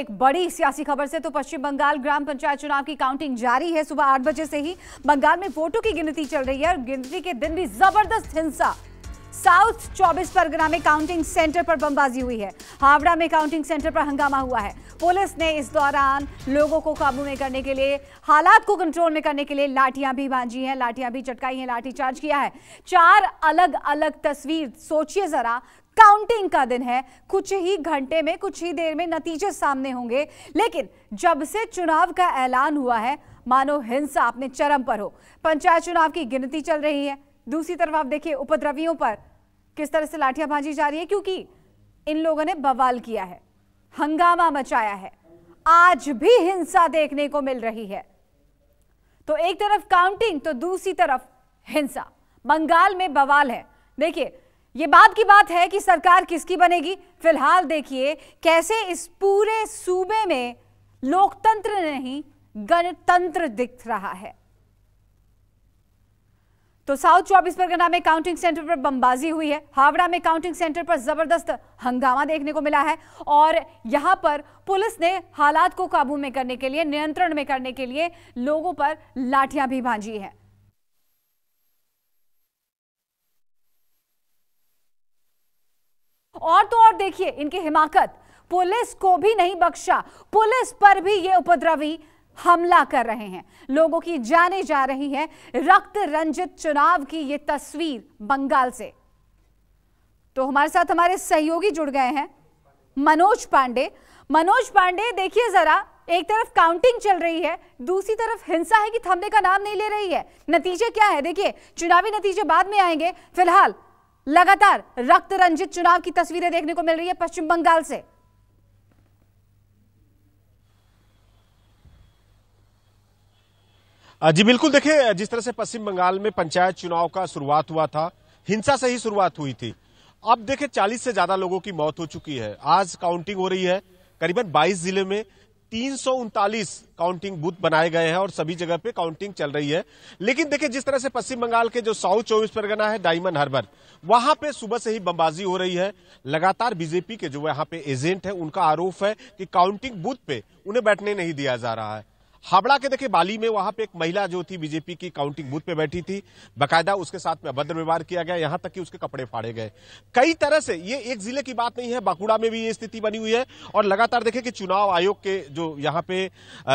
एक बड़ी सियासी खबर से तो पश्चिम बंगाल ग्राम पंचायत चुनाव की काउंटिंग जारी है सुबह आठ बजे से ही बंगाल में वोटों की गिनती चल रही है और गिनती के दिन भी जबरदस्त हिंसा साउथ 24 परगना में काउंटिंग सेंटर पर बमबाजी हुई है हावड़ा में काउंटिंग सेंटर पर हंगामा हुआ है पुलिस ने इस दौरान लोगों को काबू में करने के लिए हालात को कंट्रोल में करने के लिए लाठियां भी भांजी हैं लाठियां भी चटकाई हैं लाठी चार्ज किया है चार अलग अलग तस्वीर सोचिए जरा काउंटिंग का दिन है कुछ ही घंटे में कुछ ही देर में नतीजे सामने होंगे लेकिन जब से चुनाव का ऐलान हुआ है मानो हिंसा अपने चरम पर हो पंचायत चुनाव की गिनती चल रही है दूसरी तरफ आप देखिए उपद्रवियों पर किस तरह से लाठियां भाजी जा रही है क्योंकि इन लोगों ने बवाल किया है हंगामा मचाया है आज भी हिंसा देखने को मिल रही है तो एक तरफ काउंटिंग तो दूसरी तरफ हिंसा बंगाल में बवाल है देखिए ये बात की बात है कि सरकार किसकी बनेगी फिलहाल देखिए कैसे इस पूरे सूबे में लोकतंत्र नहीं गणतंत्र दिख रहा है तो साउथ चौबीस परगना में काउंटिंग सेंटर पर बमबाजी हुई है हावड़ा में काउंटिंग सेंटर पर जबरदस्त हंगामा देखने को मिला है और यहां पर पुलिस ने हालात को काबू में करने के लिए नियंत्रण में करने के लिए लोगों पर लाठियां भी भांजी हैं और तो और देखिए इनकी हिमाकत पुलिस को भी नहीं बख्शा पुलिस पर भी ये उपद्रवी हमला कर रहे हैं लोगों की जाने जा रही है रक्त रंजित चुनाव की ये तस्वीर बंगाल से तो हमारे साथ हमारे सहयोगी जुड़ गए हैं मनोज पांडे मनोज पांडे देखिए जरा एक तरफ काउंटिंग चल रही है दूसरी तरफ हिंसा है कि थमने का नाम नहीं ले रही है नतीजे क्या है देखिए चुनावी नतीजे बाद में आएंगे फिलहाल लगातार रक्त रंजित चुनाव की तस्वीरें देखने को मिल रही है पश्चिम बंगाल से जी बिल्कुल देखिए जिस तरह से पश्चिम बंगाल में पंचायत चुनाव का शुरुआत हुआ था हिंसा से ही शुरुआत हुई थी अब देखिए 40 से ज्यादा लोगों की मौत हो चुकी है आज काउंटिंग हो रही है करीबन 22 जिले में तीन काउंटिंग बूथ बनाए गए हैं और सभी जगह पे काउंटिंग चल रही है लेकिन देखिए जिस तरह से पश्चिम बंगाल के जो साउथ चौबीस परगना है डायमंड हार्बर वहां पे सुबह से ही बमबाजी हो रही है लगातार बीजेपी के जो यहाँ पे एजेंट है उनका आरोप है कि काउंटिंग बूथ पे उन्हें बैठने नहीं दिया जा रहा है हावड़ा के देखिए बाली में वहां पे एक महिला जो थी बीजेपी की काउंटिंग बूथ पे बैठी थी बकायदा उसके साथ में अभद्र व्यवहार किया गया यहां तक कि उसके कपड़े फाड़े गए कई तरह से ये एक जिले की बात नहीं है बांकुड़ा में भी ये स्थिति बनी हुई है और लगातार देखे कि चुनाव आयोग के जो यहाँ पे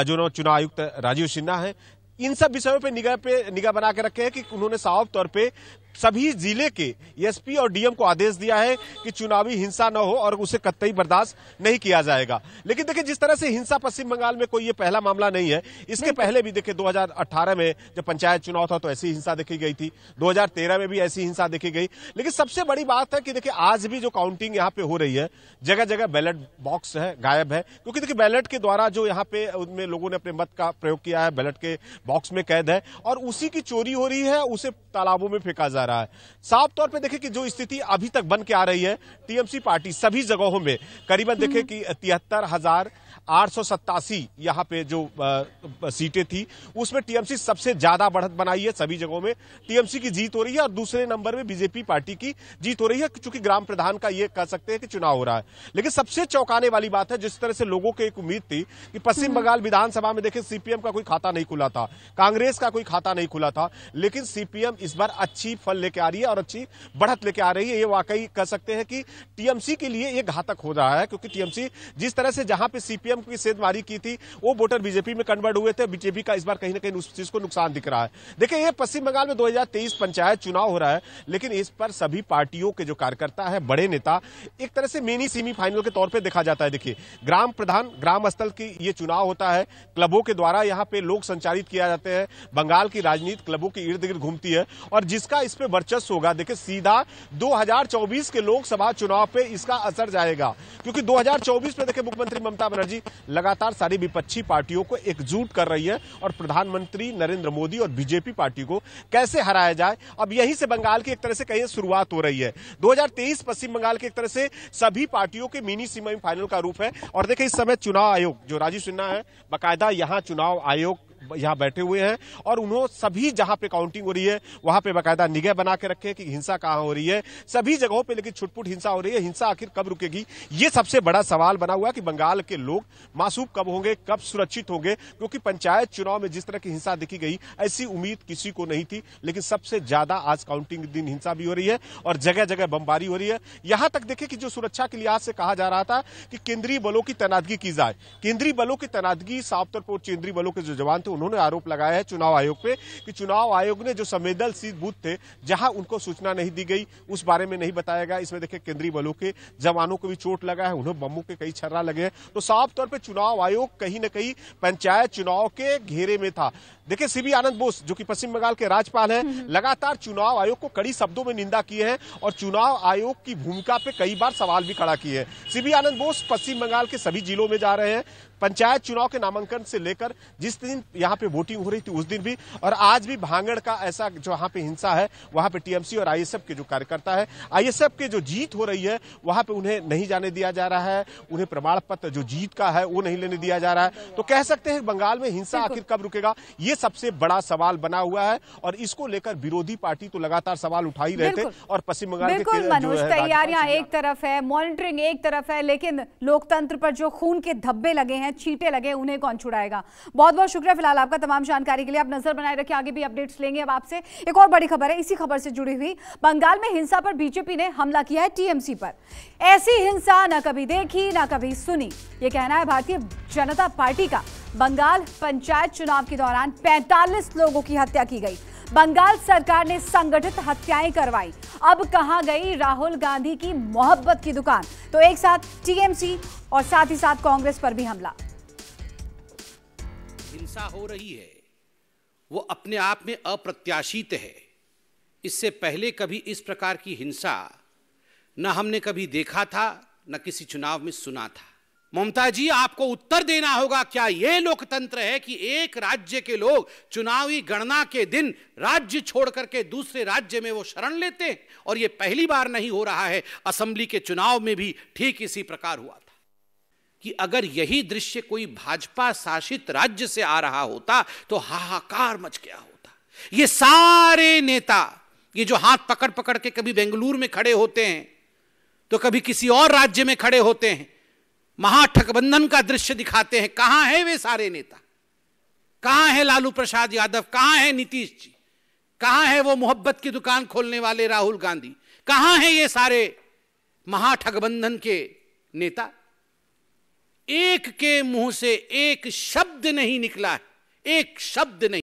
जो चुनाव आयुक्त राजीव सिन्हा है इन सब विषयों पर निगाह पे निगाह बना के रखे हैं कि उन्होंने साफ तौर पर सभी जिले के एसपी और डीएम को आदेश दिया है कि चुनावी हिंसा न हो और उसे कतई बर्दाश्त नहीं किया जाएगा लेकिन देखिए जिस तरह से हिंसा पश्चिम बंगाल में कोई ये पहला मामला नहीं है इसके पहले भी देखिए 2018 में जब पंचायत चुनाव था तो ऐसी हिंसा देखी गई थी 2013 में भी ऐसी हिंसा देखी गई लेकिन सबसे बड़ी बात है कि देखिये आज भी जो काउंटिंग यहाँ पे हो रही है जगह जगह बैलेट बॉक्स है गायब है क्योंकि देखिये बैलेट के द्वारा जो यहाँ पे उनमें लोगों ने अपने मत का प्रयोग किया है बैलेट के बॉक्स में कैद है और उसी की चोरी हो रही है उसे तालाबों में फेंका जा जा रहा है साफ तौर पे देखें कि जो स्थिति अभी तक बन के आ रही है टीएमसी पार्टी सभी जगहों में करीबन देखें हम्म। कि तिहत्तर हजार आठ सौ सत्तासी यहाँ पे जो सीटें थी उसमें टीएमसी सबसे ज्यादा बढ़त बनाई है सभी जगहों में टीएमसी की जीत हो रही है और दूसरे नंबर में बीजेपी पार्टी की जीत हो रही है क्योंकि ग्राम प्रधान का ये कह सकते हैं कि चुनाव हो रहा है लेकिन सबसे चौंकाने वाली बात है जिस तरह से लोगों की एक उम्मीद थी कि पश्चिम बंगाल विधानसभा में देखें सीपीएम का कोई खाता नहीं खुला था कांग्रेस का कोई खाता नहीं खुला था लेकिन सीपीएम इस बार अच्छी फल लेके आ रही है और अच्छी बढ़त लेके आ रही है ये वाकई कह सकते हैं कि टीएमसी के लिए ये घातक हो रहा है क्योंकि टीएमसी जिस तरह से जहां पे सीपीएम सीपीएम की सेधमारी की थी वो वोटर बीजेपी में कन्वर्ट हुए थे बीजेपी का इस बार कहीं ना कहीं उस चीज को नुकसान दिख रहा है देखिए ये पश्चिम बंगाल में दो पंचायत चुनाव हो रहा है लेकिन इस पर सभी पार्टियों के जो कार्यकर्ता है बड़े नेता एक तरह से मिनी सेमीफाइनल के तौर पर देखा जाता है देखिए ग्राम प्रधान ग्राम स्थल की ये चुनाव होता है क्लबों के द्वारा यहाँ पे लोग संचालित किया जाते हैं बंगाल की राजनीति क्लबों के इर्द गिर्द घूमती है और जिसका इस पे वर्चस्व होगा देखिए सीधा 2024 के लोकसभा चुनाव पे इसका असर जाएगा क्योंकि 2024 में देखिए मुख्यमंत्री ममता बनर्जी जी लगातार सारी विपक्षी पार्टियों को एकजुट कर रही है और प्रधानमंत्री नरेंद्र मोदी और बीजेपी पार्टी को कैसे हराया जाए अब यहीं से बंगाल की एक तरह से कहीं शुरुआत हो रही है दो पश्चिम बंगाल की एक तरह से सभी पार्टियों के मिनी सेमीफाइनल का रूप है और देखिए इस समय चुनाव आयोग जो राजीव सिन्हा है बाकायदा यहाँ चुनाव आयोग यहाँ बैठे हुए हैं और उन्होंने सभी जहाँ पे काउंटिंग हो रही है वहां पे बाकायदा निगह बना के रखे कि हिंसा कहाँ हो रही है सभी जगहों पे लेकिन छुटपुट हिंसा हो रही है हिंसा आखिर कब रुकेगी ये सबसे बड़ा सवाल बना हुआ कि बंगाल के लोग मासूम कब होंगे कब सुरक्षित होंगे क्योंकि पंचायत चुनाव में जिस तरह की हिंसा दिखी गई ऐसी उम्मीद किसी को नहीं थी लेकिन सबसे ज्यादा आज काउंटिंग दिन हिंसा भी हो रही है और जगह जगह बमबारी हो रही है यहां तक देखे कि जो सुरक्षा के लिहाज से कहा जा रहा था कि केंद्रीय बलों की तैनादगी की जाए केंद्रीय बलों की तैनादगी पर केंद्रीय बलों के जो जवान थे तो उन्होंने आरोप लगाया है चुनाव आयोग पे कि चुनाव आयोग ने जो संवेदनशील बूथ थे जहां उनको सूचना नहीं दी गई उस बारे में नहीं बताया गया इसमें देखिए केंद्रीय बलों के जवानों को भी चोट लगा है उन्हें बम्बू के कई छर्रा लगे हैं तो साफ तौर पर चुनाव आयोग कहीं ना कहीं पंचायत चुनाव के घेरे में था देखिए सीबी आनंद बोस जो कि पश्चिम बंगाल के राज्यपाल हैं हम्म। लगातार चुनाव आयोग को कड़ी शब्दों में निंदा किए हैं और चुनाव आयोग की भूमिका पे कई बार सवाल भी खड़ा किए हैं सीबी आनंद बोस पश्चिम बंगाल के सभी जिलों में जा रहे हैं पंचायत चुनाव के नामांकन से लेकर जिस दिन यहाँ पे वोटिंग हो रही थी उस दिन भी और आज भी भांगड़ का ऐसा जो वहां पे हिंसा है वहाँ पे टीएमसी और आईएसएफ के जो कार्यकर्ता है आईएसएफ के जो जीत हो रही है वहाँ पे उन्हें नहीं जाने दिया जा रहा है उन्हें प्रमाण पत्र जो जीत का है वो नहीं लेने दिया जा रहा है तो कह सकते हैं बंगाल में हिंसा आखिर कब रुकेगा ये सबसे बड़ा सवाल बना हुआ है और इसको लेकर विरोधी पार्टी तो लगातार सवाल उठा ही रहे थे और पश्चिम बंगाल बिल्कुल मनोज तैयारियां एक तरफ है मॉनिटरिंग एक तरफ है लेकिन लोकतंत्र पर जो खून के धब्बे लगे हैं हैं छीटे लगे उन्हें कौन छुड़ाएगा बहुत बहुत शुक्रिया फिलहाल आपका तमाम जानकारी के लिए आप नजर बनाए रखिए आगे भी अपडेट्स लेंगे अब आपसे एक और बड़ी खबर है इसी खबर से जुड़ी हुई बंगाल में हिंसा पर बीजेपी ने हमला किया है टीएमसी पर ऐसी हिंसा ना कभी देखी ना कभी सुनी ये कहना है भारतीय जनता पार्टी का बंगाल पंचायत चुनाव के दौरान पैंतालीस लोगों की हत्या की गई बंगाल सरकार ने संगठित हत्याएं करवाई अब कहा गई राहुल गांधी की मोहब्बत की दुकान तो एक साथ टीएमसी और साथ ही साथ कांग्रेस पर भी हमला हिंसा हो रही है वो अपने आप में अप्रत्याशित है इससे पहले कभी इस प्रकार की हिंसा न हमने कभी देखा था न किसी चुनाव में सुना था ममता जी आपको उत्तर देना होगा क्या यह लोकतंत्र है कि एक राज्य के लोग चुनावी गणना के दिन राज्य छोड़ करके दूसरे राज्य में वो शरण लेते हैं और ये पहली बार नहीं हो रहा है असेंबली के चुनाव में भी ठीक इसी प्रकार हुआ था कि अगर यही दृश्य कोई भाजपा शासित राज्य से आ रहा होता तो हाहाकार मच गया होता ये सारे नेता ये जो हाथ पकड़ पकड़ के कभी बेंगलुरु में खड़े होते हैं तो कभी किसी और राज्य में खड़े होते हैं महाठगबंधन का दृश्य दिखाते हैं कहां है वे सारे नेता कहां है लालू प्रसाद यादव कहां है नीतीश जी कहां है वो मोहब्बत की दुकान खोलने वाले राहुल गांधी कहां है ये सारे महाठगबंधन के नेता एक के मुंह से एक शब्द नहीं निकला है एक शब्द नहीं